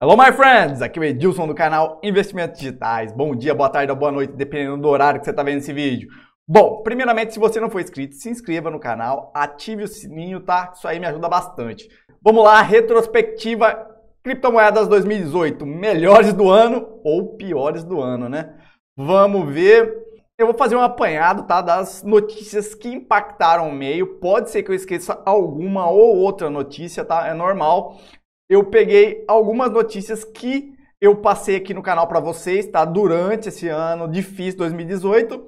Hello, my friends! Aqui é o Edilson do canal Investimentos Digitais. Bom dia, boa tarde ou boa noite, dependendo do horário que você está vendo esse vídeo. Bom, primeiramente, se você não for inscrito, se inscreva no canal, ative o sininho, tá? Isso aí me ajuda bastante. Vamos lá, retrospectiva criptomoedas 2018, melhores do ano ou piores do ano, né? Vamos ver. Eu vou fazer um apanhado, tá, das notícias que impactaram o meio. Pode ser que eu esqueça alguma ou outra notícia, tá? É normal eu peguei algumas notícias que eu passei aqui no canal para vocês, tá? Durante esse ano difícil 2018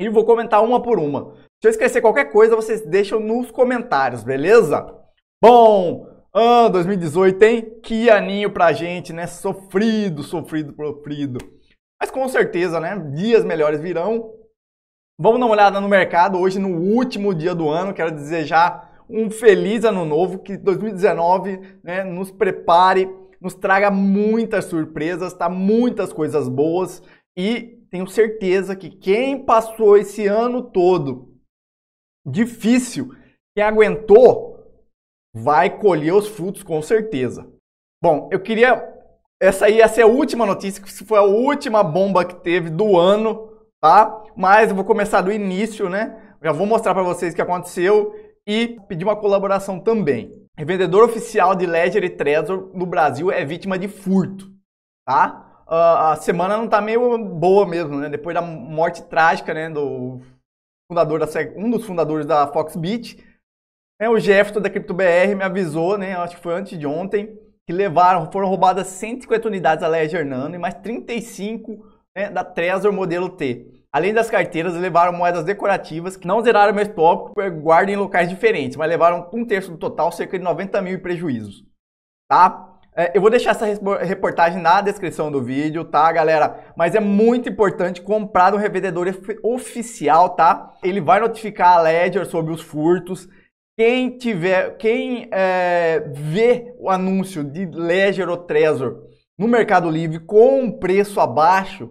e vou comentar uma por uma. Se eu esquecer qualquer coisa, vocês deixam nos comentários, beleza? Bom, ano 2018, hein? Que aninho pra gente, né? Sofrido, sofrido, sofrido. Mas com certeza, né? Dias melhores virão. Vamos dar uma olhada no mercado hoje, no último dia do ano. Quero desejar um feliz ano novo, que 2019 né, nos prepare, nos traga muitas surpresas, tá? Muitas coisas boas e tenho certeza que quem passou esse ano todo difícil, quem aguentou, vai colher os frutos com certeza. Bom, eu queria essa aí essa é a última notícia, que foi a última bomba que teve do ano, tá? Mas eu vou começar do início, né? Já vou mostrar para vocês o que aconteceu e pedir uma colaboração também. Revendedor oficial de Ledger e Trezor no Brasil é vítima de furto, tá? Uh, a semana não tá meio boa mesmo, né? Depois da morte trágica, né, do fundador da um dos fundadores da Foxbit, né, o Jefferson da CryptoBR me avisou, né, acho que foi antes de ontem, que levaram, foram roubadas 150 unidades da Ledger Nano e mais 35 né, da Trezor modelo T. Além das carteiras, levaram moedas decorativas que não zeraram meu estoque por guarda em locais diferentes, mas levaram um terço do total, cerca de 90 mil em prejuízos. Tá? É, eu vou deixar essa reportagem na descrição do vídeo, tá, galera? Mas é muito importante comprar um revendedor oficial, tá? Ele vai notificar a Ledger sobre os furtos. Quem tiver, quem é, vê o anúncio de Ledger ou Trezor no Mercado Livre com um preço abaixo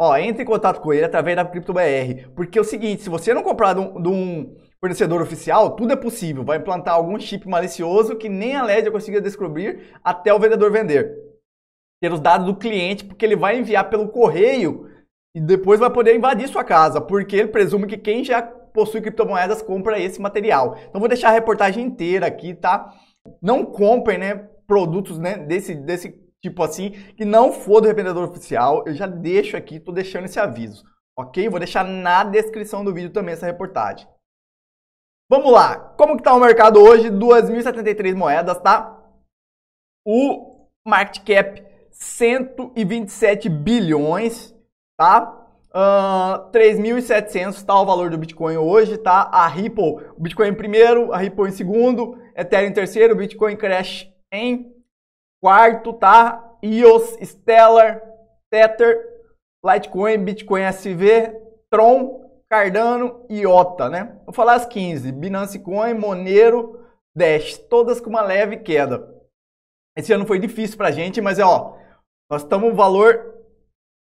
Ó, entre em contato com ele através da CryptoBR Porque é o seguinte, se você não comprar de um, de um fornecedor oficial, tudo é possível. Vai implantar algum chip malicioso que nem a LED consiga descobrir até o vendedor vender. Ter os dados do cliente, porque ele vai enviar pelo correio e depois vai poder invadir sua casa, porque ele presume que quem já possui criptomoedas compra esse material. Então vou deixar a reportagem inteira aqui, tá? Não comprem, né, produtos né, desse, desse tipo assim, que não for do revendedor oficial, eu já deixo aqui, tô deixando esse aviso, ok? Vou deixar na descrição do vídeo também essa reportagem. Vamos lá, como que tá o mercado hoje? 2.073 moedas, tá? O market cap 127 bilhões, tá? Uh, 3.700 tá o valor do Bitcoin hoje, tá? A Ripple, o Bitcoin em primeiro, a Ripple em segundo, Ethereum em terceiro, Bitcoin Crash em Quarto tá EOS, Stellar, Tether, Litecoin, Bitcoin SV, Tron, Cardano e OTA, né? Vou falar as 15, Binance Coin, Monero, Dash, todas com uma leve queda. Esse ano foi difícil pra gente, mas é ó, nós estamos valor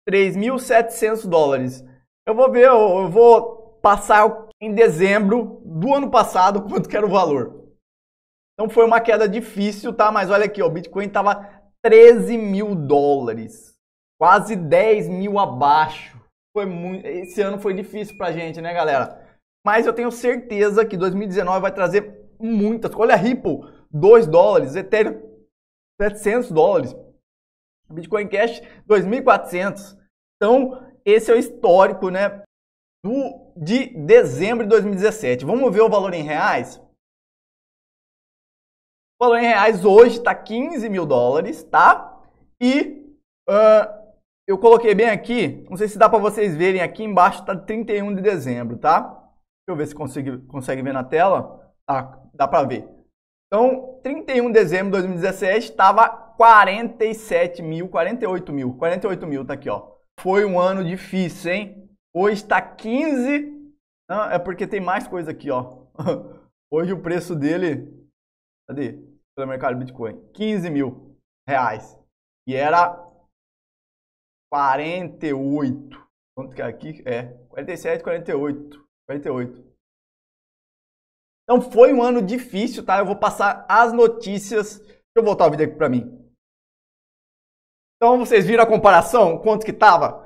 3.700 dólares. Eu vou ver, eu, eu vou passar em dezembro do ano passado quanto que era o valor. Então foi uma queda difícil, tá? Mas olha aqui, ó, o Bitcoin estava 13 mil dólares, quase 10 mil abaixo. Foi muito... Esse ano foi difícil pra gente, né, galera? Mas eu tenho certeza que 2019 vai trazer muitas. Olha a Ripple, 2 dólares, Ethereum, 700 dólares, Bitcoin Cash, 2.400. Então, esse é o histórico, né? Do, de dezembro de 2017. Vamos ver o valor em reais? O valor em reais hoje está 15 mil dólares, tá? E uh, eu coloquei bem aqui, não sei se dá para vocês verem, aqui embaixo está 31 de dezembro, tá? Deixa eu ver se consegue, consegue ver na tela. Tá, dá para ver. Então, 31 de dezembro de 2017 estava 47 mil, 48 mil, 48 mil tá aqui, ó. Foi um ano difícil, hein? Hoje está 15, não, é porque tem mais coisa aqui, ó. Hoje o preço dele, cadê? pelo mercado Bitcoin. 15 mil reais. E era 48. Quanto que é aqui? É, 47, 48. 48. Então foi um ano difícil, tá? Eu vou passar as notícias. Deixa eu voltar o vídeo aqui para mim. Então vocês viram a comparação? Quanto que tava?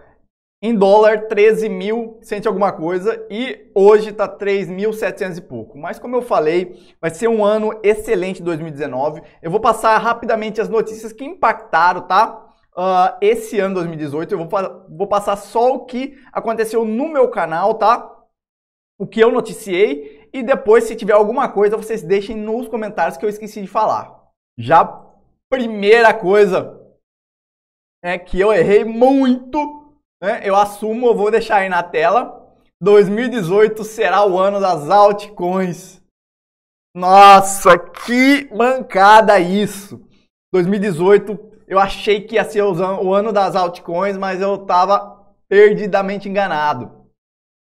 em dólar 13 mil, sente alguma coisa, e hoje está 3.700 e pouco. Mas como eu falei, vai ser um ano excelente 2019. Eu vou passar rapidamente as notícias que impactaram, tá? Uh, esse ano 2018, eu vou, vou passar só o que aconteceu no meu canal, tá? O que eu noticiei, e depois, se tiver alguma coisa, vocês deixem nos comentários que eu esqueci de falar. Já primeira coisa é que eu errei muito né? eu assumo, vou deixar aí na tela. 2018 será o ano das altcoins. Nossa, que bancada isso! 2018 eu achei que ia ser o ano das altcoins, mas eu estava perdidamente enganado,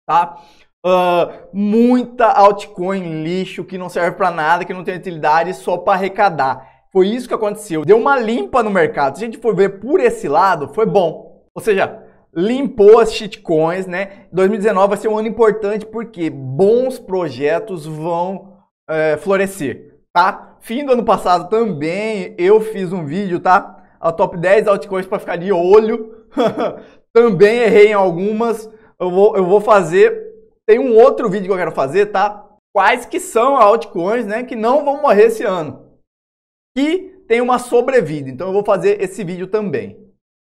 tá? Uh, muita altcoin lixo que não serve para nada, que não tem utilidade, só para arrecadar. Foi isso que aconteceu. Deu uma limpa no mercado. Se a gente for ver por esse lado, foi bom. Ou seja, limpou as shitcoins, né? 2019 vai ser um ano importante porque bons projetos vão é, florescer, tá? Fim do ano passado também eu fiz um vídeo, tá? A top 10 altcoins para ficar de olho. também errei em algumas. Eu vou, eu vou fazer. Tem um outro vídeo que eu quero fazer, tá? Quais que são altcoins, né? Que não vão morrer esse ano. E tem uma sobrevida. Então eu vou fazer esse vídeo também,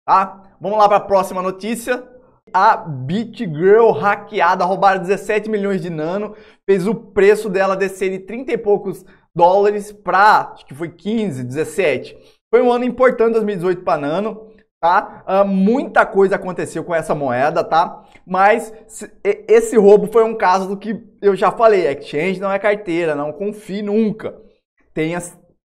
tá? Vamos lá para a próxima notícia. A BitGirl hackeada, roubaram 17 milhões de nano, fez o preço dela descer de 30 e poucos dólares para, acho que foi 15, 17. Foi um ano importante 2018 para nano, tá? Uh, muita coisa aconteceu com essa moeda, tá? Mas esse roubo foi um caso do que eu já falei, exchange não é carteira, não confie nunca. Tenha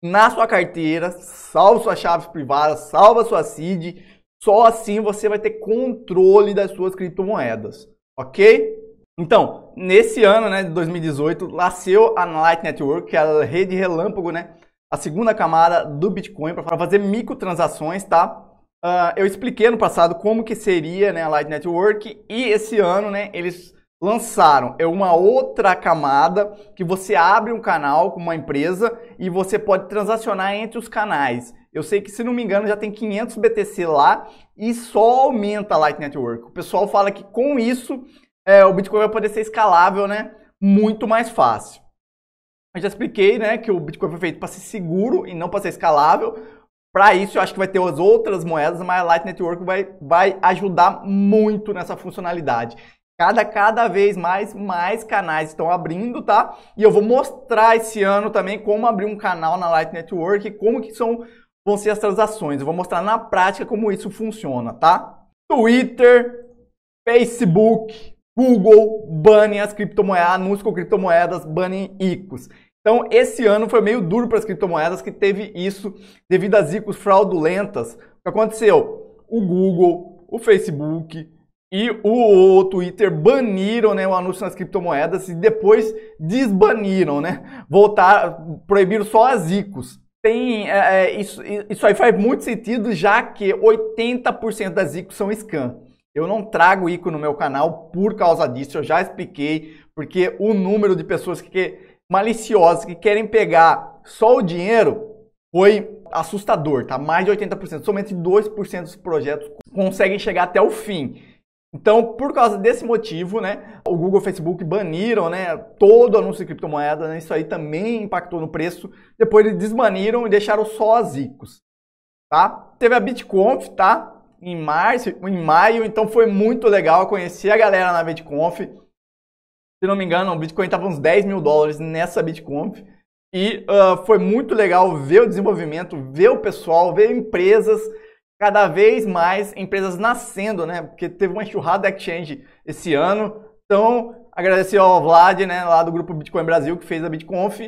na sua carteira, salva suas chaves privadas, salva sua seed, só assim você vai ter controle das suas criptomoedas, ok? Então, nesse ano, né, de 2018, nasceu a Light Network, que é a rede relâmpago, né? A segunda camada do Bitcoin para fazer microtransações, tá? Uh, eu expliquei no passado como que seria né, a Light Network e esse ano, né, eles lançaram é uma outra camada que você abre um canal com uma empresa e você pode transacionar entre os canais. Eu sei que, se não me engano, já tem 500 BTC lá e só aumenta a Light Network. O pessoal fala que com isso é, o Bitcoin vai poder ser escalável, né? Muito mais fácil. Eu já expliquei, né, que o Bitcoin foi feito para ser seguro e não para ser escalável. Para isso, eu acho que vai ter as outras moedas, mas a Light Network vai, vai ajudar muito nessa funcionalidade. Cada, cada vez mais, mais canais estão abrindo, tá? E eu vou mostrar esse ano também como abrir um canal na Light Network, como que são vão ser as transações. Eu vou mostrar na prática como isso funciona, tá? Twitter, Facebook, Google banem as criptomoedas, anúncios com criptomoedas, banem ICOs. Então, esse ano foi meio duro para as criptomoedas que teve isso devido às ICOs fraudulentas. O que aconteceu? O Google, o Facebook e o Twitter baniram né, o anúncio nas criptomoedas e depois desbaniram, né? Voltar, proibiram só as ICOs tem é, é isso, isso aí faz muito sentido, já que 80% das ICOs são scan. Eu não trago ICO no meu canal por causa disso, eu já expliquei, porque o número de pessoas que, que maliciosas que querem pegar só o dinheiro foi assustador, tá? Mais de 80%, somente 2% dos projetos conseguem chegar até o fim. Então, por causa desse motivo, né, o Google e o Facebook baniram, né, todo anúncio de criptomoeda, né, isso aí também impactou no preço. Depois eles desbaniram e deixaram só as ICOs, tá? Teve a BitConf, tá? Em março, em maio, então foi muito legal conhecer a galera na BitConf. Se não me engano, o Bitcoin estava uns 10 mil dólares nessa BitConf. E uh, foi muito legal ver o desenvolvimento, ver o pessoal, ver empresas cada vez mais empresas nascendo, né? Porque teve uma enxurrada exchange esse ano. Então, agradecer ao Vlad, né, lá do grupo Bitcoin Brasil, que fez a BitConf,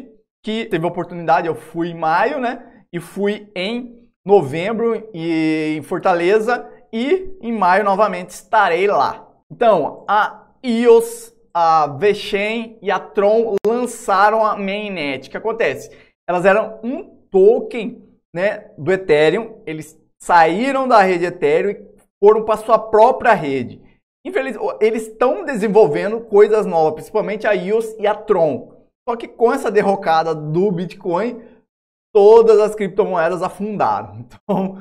que teve a oportunidade, eu fui em maio, né? E fui em novembro e em Fortaleza e em maio novamente estarei lá. Então, a EOS, a VeChain e a Tron lançaram a mainnet. O que acontece? Elas eram um token, né, do Ethereum, eles saíram da rede Ethereum e foram para sua própria rede. Infelizmente, eles estão desenvolvendo coisas novas, principalmente a EOS e a Tron. Só que com essa derrocada do Bitcoin, todas as criptomoedas afundaram. Então,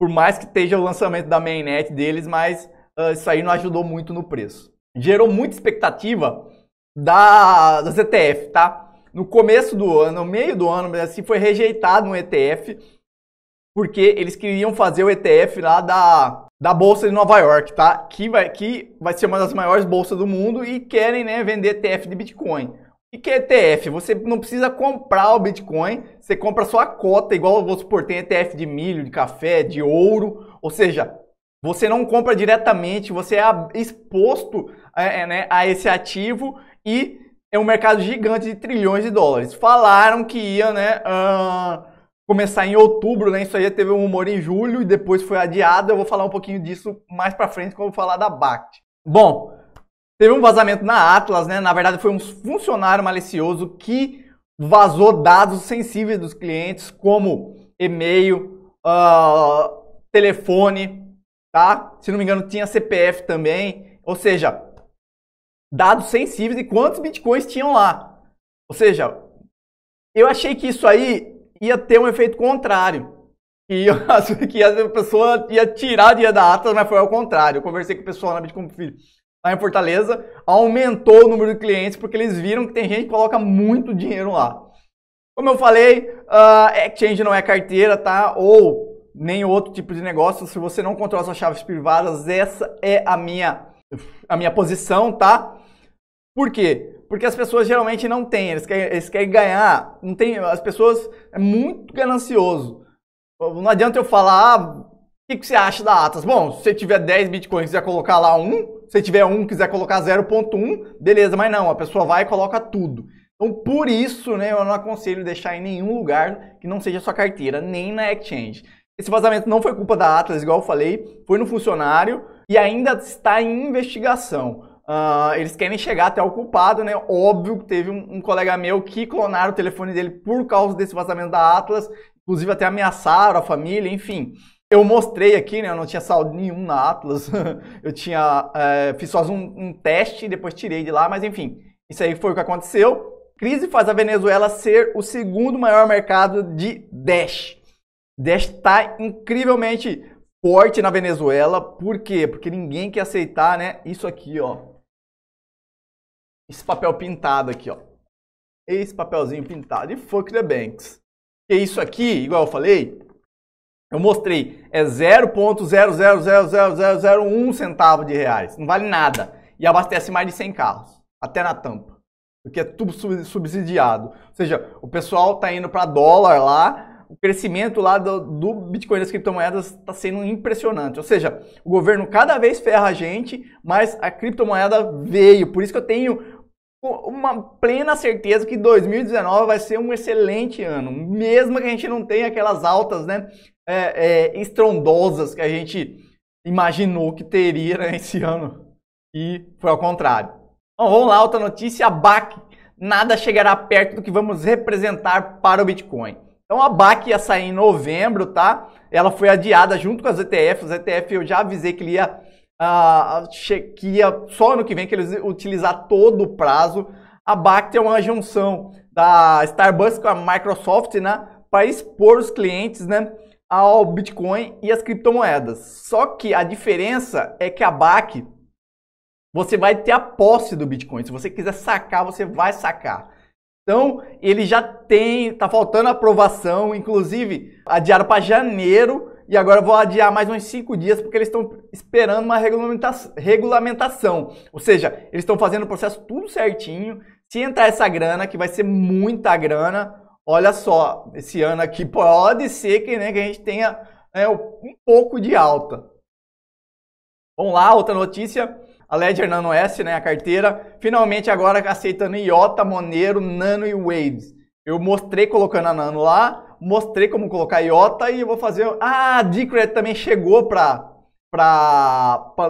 por mais que esteja o lançamento da mainnet deles, mas uh, isso aí não ajudou muito no preço. Gerou muita expectativa da, das ETF, tá? No começo do ano, no meio do ano, assim, foi rejeitado um ETF porque eles queriam fazer o ETF lá da, da Bolsa de Nova York, tá? Que vai, que vai ser uma das maiores bolsas do mundo e querem né, vender ETF de Bitcoin. O que é ETF? Você não precisa comprar o Bitcoin, você compra sua cota, igual vou supor, tem ETF de milho, de café, de ouro, ou seja, você não compra diretamente, você é exposto é, é, né, a esse ativo e é um mercado gigante de trilhões de dólares. Falaram que ia, né? Uh começar em outubro, né? Isso aí teve um rumor em julho e depois foi adiado. Eu vou falar um pouquinho disso mais para frente quando eu falar da BACT. Bom, teve um vazamento na Atlas, né? Na verdade foi um funcionário malicioso que vazou dados sensíveis dos clientes, como e-mail, uh, telefone, tá? Se não me engano tinha CPF também, ou seja, dados sensíveis e quantos bitcoins tinham lá. Ou seja, eu achei que isso aí ia ter um efeito contrário. E que a pessoa ia tirar dia da ata mas foi ao contrário. Eu conversei com o pessoal na Bitcoin Filho lá em Fortaleza, aumentou o número de clientes porque eles viram que tem gente que coloca muito dinheiro lá. Como eu falei, uh, exchange não é carteira, tá? Ou nem outro tipo de negócio. Se você não controla suas chaves privadas, essa é a minha a minha posição, tá? Por quê? porque as pessoas geralmente não têm, eles querem, eles querem ganhar, não tem, as pessoas é muito ganancioso. Não adianta eu falar, ah, o que, que, você acha da Atlas Bom, se você tiver 10 bitcoins e quiser colocar lá um, se tiver um quiser colocar 0.1, beleza, mas não, a pessoa vai e coloca tudo. Então, por isso, né, eu não aconselho deixar em nenhum lugar que não seja sua carteira, nem na exchange. Esse vazamento não foi culpa da Atlas, igual eu falei, foi no funcionário e ainda está em investigação. Uh, eles querem chegar até o culpado, né? Óbvio que teve um, um, colega meu que clonaram o telefone dele por causa desse vazamento da Atlas, inclusive até ameaçaram a família, enfim. Eu mostrei aqui, né? Eu não tinha saldo nenhum na Atlas, eu tinha. É, fiz só um, um teste e depois tirei de lá, mas enfim, isso aí foi o que aconteceu. Crise faz a Venezuela ser o segundo maior mercado de Dash. Dash está incrivelmente forte na Venezuela, por quê? Porque ninguém quer aceitar, né? Isso aqui, ó esse papel pintado aqui, ó. Esse papelzinho pintado. E fuck the banks. que isso aqui, igual eu falei, eu mostrei, é 0.000001 centavo de reais. Não vale nada. E abastece mais de 100 carros, até na tampa. Porque é tudo subsidiado. Ou seja, o pessoal tá indo para dólar lá, o crescimento lá do, do, Bitcoin das criptomoedas está sendo impressionante. Ou seja, o governo cada vez ferra a gente, mas a criptomoeda veio. Por isso que eu tenho uma plena certeza que 2019 vai ser um excelente ano, mesmo que a gente não tenha aquelas altas né, é, é, estrondosas que a gente imaginou que teria né, esse ano e foi ao contrário. Então, vamos lá, outra notícia, a BAC. Nada chegará perto do que vamos representar para o Bitcoin. Então a BAC ia sair em novembro, tá? Ela foi adiada junto com as ETFs. As ETF eu já avisei que ele ia a Chequia, só no que vem que eles utilizar todo o prazo. A BACT é uma junção da Starbucks com a Microsoft, né, para expor os clientes, né, ao Bitcoin e as criptomoedas. Só que a diferença é que a BAC você vai ter a posse do Bitcoin. Se você quiser sacar, você vai sacar. Então, ele já tem, tá faltando aprovação, inclusive adiaram para janeiro e agora vou adiar mais uns cinco dias porque eles estão esperando uma regulamentação. Ou seja, eles estão fazendo o processo tudo certinho. Se entrar essa grana, que vai ser muita grana, olha só, esse ano aqui pode ser que, né, que a gente tenha né, um pouco de alta. Vamos lá, outra notícia. A Ledger Nano S, né, a carteira, finalmente agora aceitando IOTA, Monero, Nano e Waves. Eu mostrei colocando a Nano lá, mostrei como colocar IOTA e eu vou fazer... Ah, a Decred também chegou para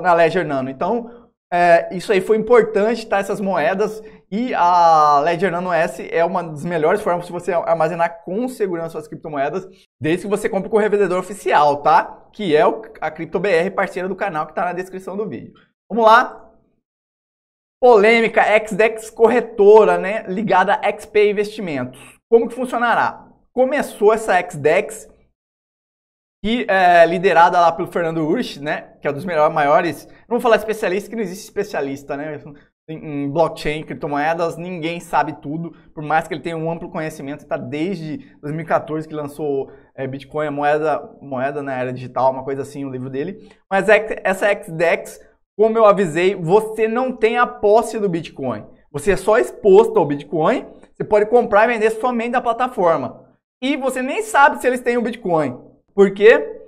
na Ledger Nano. Então, é, isso aí foi importante, tá? Essas moedas e a Ledger Nano S é uma das melhores formas de você armazenar com segurança suas criptomoedas, desde que você compre com o revendedor oficial, tá? Que é a CryptoBR, parceira do canal, que está na descrição do vídeo. Vamos lá, polêmica XDEX corretora, né, ligada a XP Investimentos. Como que funcionará? começou essa XDEX, que é liderada lá pelo Fernando Ursch, né, que é um dos melhores, maiores, não vou falar especialista, que não existe especialista, né, em blockchain, criptomoedas, ninguém sabe tudo, por mais que ele tenha um amplo conhecimento, está desde 2014 que lançou é, Bitcoin, a moeda, moeda na né, era digital, uma coisa assim, o livro dele. Mas é essa XDEX, como eu avisei, você não tem a posse do Bitcoin. Você é só exposto ao Bitcoin, você pode comprar e vender somente da plataforma e você nem sabe se eles têm o Bitcoin. Por quê?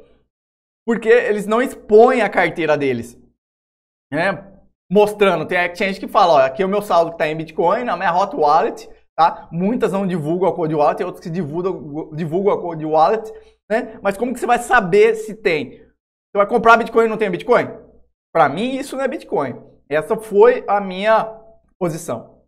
Porque eles não expõem a carteira deles. Né? Mostrando, tem a exchange que fala, ó, aqui é o meu saldo que está em Bitcoin, na minha hot wallet, tá? Muitas não divulgam a cor de wallet, outras que divulgam, divulgam a cor de wallet, né? Mas como que você vai saber se tem? Você vai comprar Bitcoin e não tem Bitcoin? Para mim, isso não é Bitcoin. Essa foi a minha posição.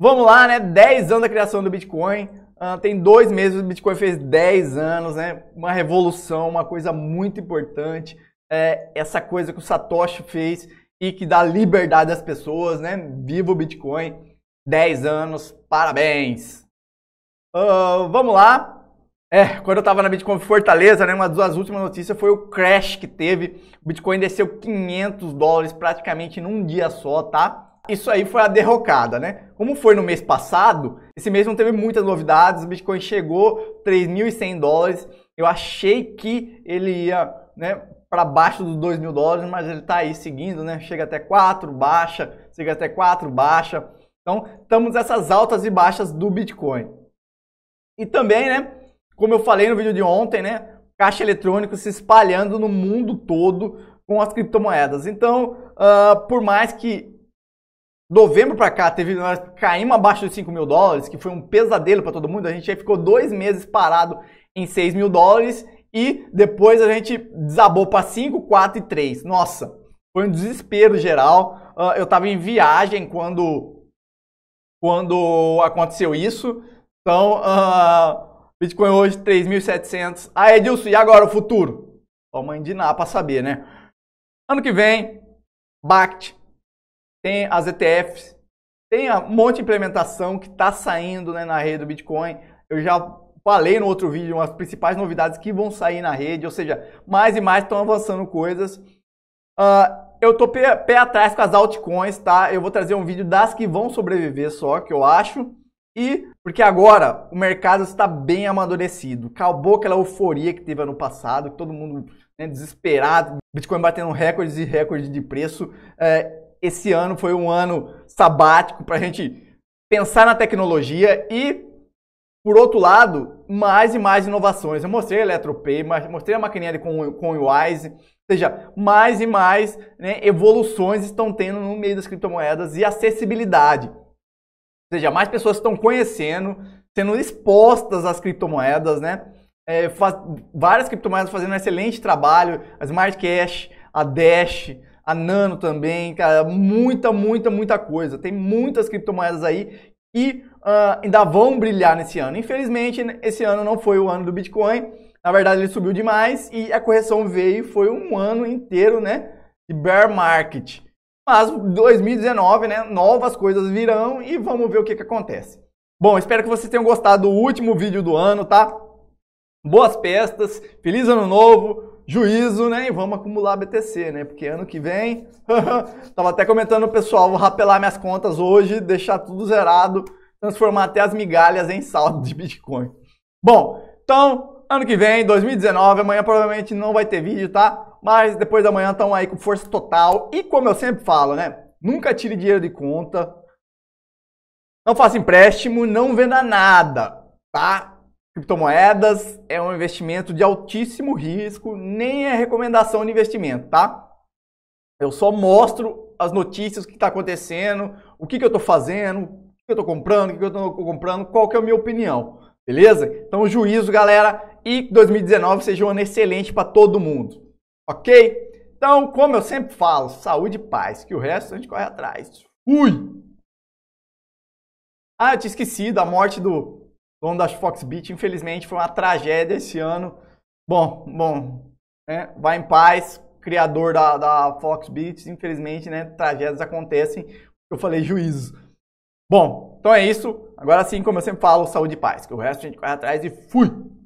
Vamos lá, né? 10 anos da criação do Bitcoin. Uh, tem dois meses o Bitcoin fez 10 anos, né? Uma revolução, uma coisa muito importante. É, essa coisa que o Satoshi fez e que dá liberdade às pessoas, né? Viva o Bitcoin! 10 anos, parabéns! Uh, vamos lá. É, quando eu estava na Bitcoin Fortaleza, né, uma das últimas notícias foi o crash que teve. O Bitcoin desceu 500 dólares praticamente num dia só, tá? Isso aí foi a derrocada, né? Como foi no mês passado, esse mês não teve muitas novidades, o Bitcoin chegou 3.100 dólares. Eu achei que ele ia né, para baixo dos 2.000 mil dólares, mas ele está aí seguindo, né? Chega até 4, baixa, chega até 4, baixa. Então, estamos nessas altas e baixas do Bitcoin. E também, né? Como eu falei no vídeo de ontem, né? Caixa eletrônico se espalhando no mundo todo com as criptomoedas. Então, uh, por mais que novembro para cá, teve, nós caímos abaixo de 5 mil dólares, que foi um pesadelo para todo mundo. A gente aí ficou dois meses parado em 6 mil dólares e depois a gente desabou para 5, 4 e 3. Nossa, foi um desespero geral. Uh, eu estava em viagem quando, quando aconteceu isso. Então, uh, Bitcoin hoje 3.700. Ah, Edilson, e agora o futuro? Só nada para saber, né? Ano que vem, BACT tem as ETFs, tem um monte de implementação que está saindo né, na rede do Bitcoin. Eu já falei no outro vídeo as principais novidades que vão sair na rede, ou seja, mais e mais estão avançando coisas. Uh, eu tô pé, pé, atrás com as altcoins, tá? Eu vou trazer um vídeo das que vão sobreviver só, que eu acho. E porque agora o mercado está bem amadurecido. Acabou aquela euforia que teve ano passado, todo mundo né, desesperado, Bitcoin batendo recordes e recordes de preço. É, esse ano foi um ano sabático para a gente pensar na tecnologia e, por outro lado, mais e mais inovações. Eu mostrei a EletroPay, mostrei a maquininha com, com o Wise, ou seja, mais e mais né, evoluções estão tendo no meio das criptomoedas e acessibilidade. Ou seja, mais pessoas estão conhecendo, sendo expostas às criptomoedas, né? É, faz, várias criptomoedas fazendo um excelente trabalho, a Smart Cash, a Dash, a Nano também, cara, muita, muita, muita coisa. Tem muitas criptomoedas aí e uh, ah, ainda vão brilhar nesse ano. Infelizmente, esse ano não foi o ano do Bitcoin. Na verdade, ele subiu demais e a correção veio, foi um ano inteiro, né, de bear market. Mas 2019, né, novas coisas virão e vamos ver o que, que acontece. Bom, espero que vocês tenham gostado do último vídeo do ano, tá? Boas festas, feliz ano novo, juízo, né? E vamos acumular BTC, né? Porque ano que vem. Tava até comentando, pessoal, vou rapelar minhas contas hoje, deixar tudo zerado, transformar até as migalhas em saldo de Bitcoin. Bom, então, ano que vem, 2019, amanhã provavelmente não vai ter vídeo, tá? Mas depois da manhã estão aí com força total. E como eu sempre falo, né? Nunca tire dinheiro de conta. Não faça empréstimo, não venda nada, tá? Criptomoedas é um investimento de altíssimo risco, nem é recomendação de investimento, tá? Eu só mostro as notícias, o que está acontecendo, o que, que eu estou fazendo, o que, eu estou comprando, o que, que eu estou comprando, qual que é a minha opinião, beleza? Então, juízo, galera, e 2019 seja um ano excelente para todo mundo, ok? Então, como eu sempre falo, saúde e paz, que o resto a gente corre atrás. Fui! Ah, eu tinha esquecido a morte do dono da Foxbit, infelizmente foi uma tragédia esse ano. Bom, bom, né? vai em paz, criador da, da Foxbit, infelizmente, né? Tragédias acontecem. Eu falei juízo. Bom, então é isso. Agora sim, como eu sempre falo, saúde e paz. Que o resto a gente corre atrás e fui!